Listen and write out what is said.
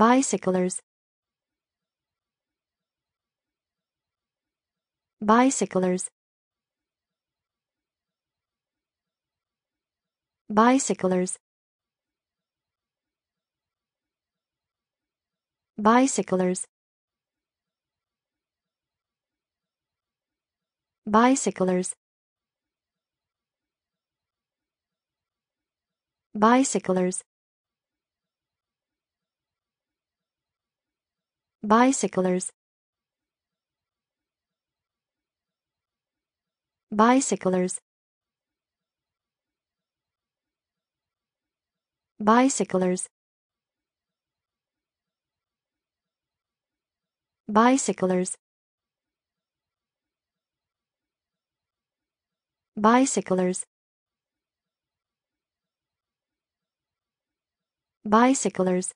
bicyclers bicyclers bicyclers bicyclers bicyclers bicyclers bicyclers bicyclers bicyclers bicyclers bicyclers bicyclers